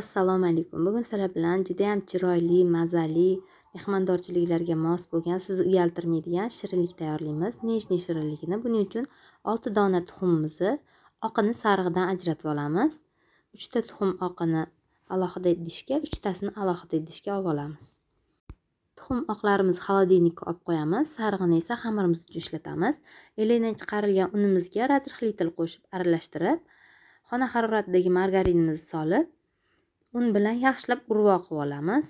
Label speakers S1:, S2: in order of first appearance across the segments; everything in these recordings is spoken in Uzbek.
S1: assalomu alaykum bugun sizlar bilan juda yam chiroyli mazali mehmondorchiliklarga mos bo'lgan sizni uyaltirmaydigan shirinlik tayyorlaymiz nechniy shirinligini buning uchun olti dona tuxumimizni oqini sarig'idan ajratib olamiz uchta tuxum oqini alohida idishga uchtasini alohida idishga olib olamiz tuxum oqlarimizni xolodilnikka olib qo'yamiz sarig'ini esa xamirimiz uchun ishlatamiz elendan chiqarilgan unimizga razrxlitil qo'shib aralashtirib xona haroratidagi margarinimizni solib un bilan yaxshilab urvoqib olamiz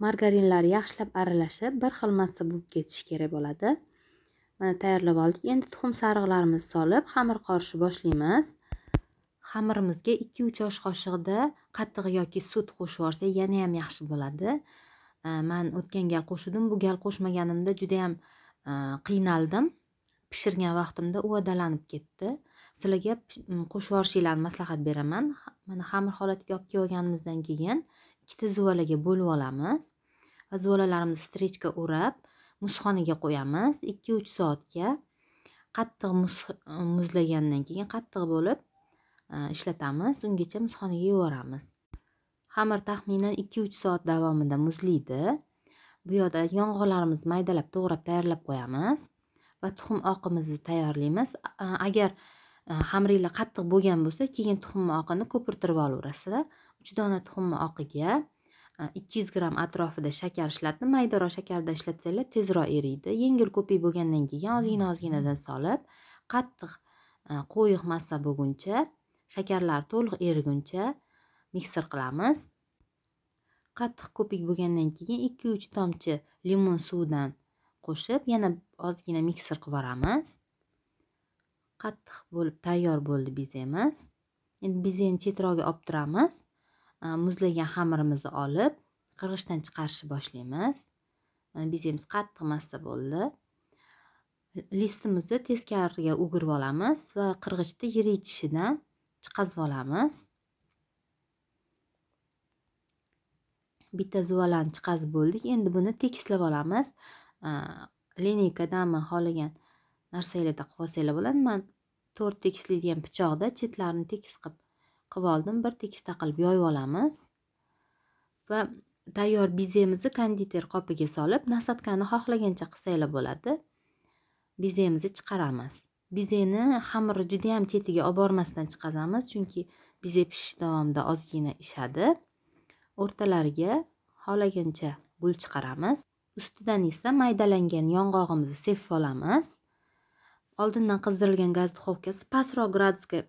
S1: margarinlar yaxshilab aralashib bir xil massa bo'lib ketishi kerak bo'ladi mana tayyorlab oldik endi tuxum sarig'larimizni solib xamir qorishni boshlaymiz xamirimizga ikki uch osh qoshiqda qattiq yoki sut qo'shib yuborsak yana ham yaxshi bo'ladi man o'tgan gal qo'shuvdim bu gal qo'shmaganimda judayam e, qiynaldim pishirgan vaqtimda uvadalanib ketdi sizlarga mm, qo'shib yuborishinglarni maslahat beraman mana xamir holatiga olib kelganimizdan keyin ikkita zuvalaga bo'lib olamiz va zuvalalarimizni strechka o'rab muzxonaga qo'yamiz ikki uch soatga qattiq muzlagandan keyin qattiq bo'lib e, ishlatamiz ungacha muzxonaga yuboramiz xamir taxminan ikki uch soat davomida muzlaydi bu yoqda yong'oqlarimizni maydalab to'g'rab tayyorlab qo'yamiz va tuxum oqimizni tayyorlaymiz agar Э, xamiringlar qattiq bo'lgan bo'lsa keyin tuxumni oqini ko'pirtirib olaverasizda uch dona tuxumni oqiga e, ikki yuz gramm atrofida shakar ishlating maydaroq shakarda ishlatsanglar tezroq eriydi yengil ko'pik bo'lgandan keyin ozgina ozginadan solib qattiq e, qo'yiq massa bo'lguncha shakarlar to'liq eriguncha mikser qilamiz qattiq ko'pik bo'lgandan keyin ikki uch tomchi limon suvidan qo'shib yana ozgina mikser qilib yuboramiz qattiq bo'lib tayyor bo'ldi bezemiz endi bezeni chetroqga olib turamiz muzlagan xamirimizni olib qirg'ichdan chiqarishni boshlaymiz bezemiz qattiq massa bo'ldi listimizni teskariga o'girib olamiz va qirg'ichni yiritchishidan chiqazib olamiz bitta zuvalani chiqazib bo'ldik endi buni tekislab olamiz lineykadami xohlagan narsalarda hosila bilan man to'rt tekislaydigan pichoqda chetlarini tekis qilib qilib oldim bir tekisda qilib yoyib olamiz va tayyor bizemizni konditer qopiga solib nasadkani xohlagancha qilsanglar bo'ladi bizemizni chiqaramiz bizeni juda judayam chetiga olib bormasdan chiqazamiz chunki bize pishish davomida ozgina ishadi o'rtalariga xohlagancha gul chiqaramiz ustidan esa maydalangan yong'og'imizni sepib olamiz oldindan qizdirilgan gaz duxovkasi pastroq gradusga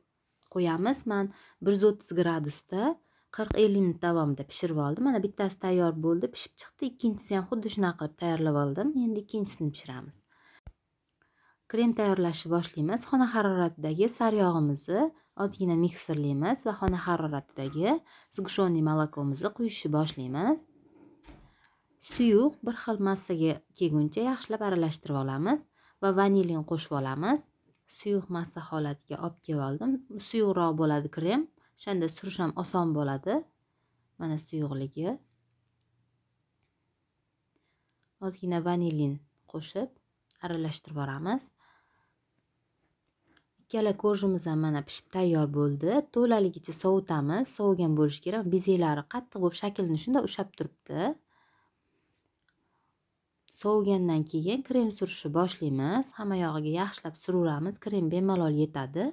S1: qo'yamiz man bir yuz o'ttiz gradusda qirq ellik minut davomida pishirib oldim mana bittasi tayyor bo'ldi pishib chiqdi ikkinchisini ham xuddi shunaqa qilib tayyorlab oldim endi ikkinchisini pishiramiz krem tayyorlashni boshlaymiz xona haroratidagi saryog'imizni ozgina mikserlaymiz va xona haroratidagi сгущенный молокоmizni quyishni boshlaymiz suyuq bir xil massaga kelguncha yaxshilab aralashtirib olamiz va vanilin qo'shib olamiz suyuq massa holatiga olib kelib oldim suyuqroq bo'ladi krem o'shanda surish ham oson bo'ladi mana suyuqligi ozgina vanilin qo'shib aralashtirib boramiz ikkala korjimiz ham mana pishib tayyor bo'ldi to'laligicha sovutamiz sovigan bo'lishi kerak bezaklari qattiq bo'lib shaklini shunday ushlab turibdi sovigandan keyin krem surishni boshlaymiz hamma yog'iga yaxshilab suraveramiz krem bemalol yetadi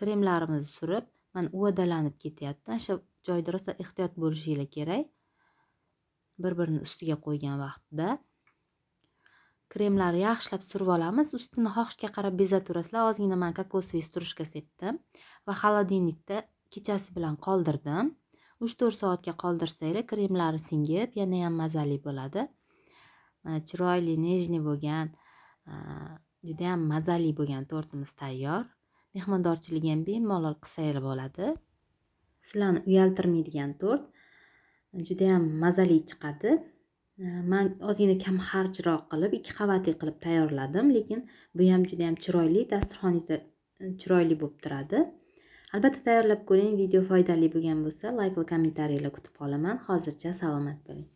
S1: kremlarimizni surib mana uvadalanib ketyapti mana shu joyda rosa ehtiyot bo'lishinglar kerak bir birini ustiga qo'ygan vaqtida kremlarni yaxshilab surib olamiz ustini xohishga qarab bezaturasizlar ozgina man kokosовый стружка sepdim va холодильникda kechasi bilan qoldirdim uch to'rt soatga qoldirsanglar kremlari singib ham mazali bo'ladi mana э, chiroyli nejniy bo'lgan э, judayam mazali bo'lgan tortimiz tayyor mehmondorchilik ham bemalol qilsanglar bo'ladi sizlarni uyaltirmaydigan tort e, judayam mazali chiqadi e, man ozgina kam xarjroq qilib ikki qavatli qilib tayyorladim lekin bu ham judayam chiroyli dasturxoningizda e, chiroyli bo'lib turadi albatta tayyorlab ko'ring video foydali bo'lgan bo'lsa layk va kommentariyalar kutib qolaman hozircha salomat bo'ling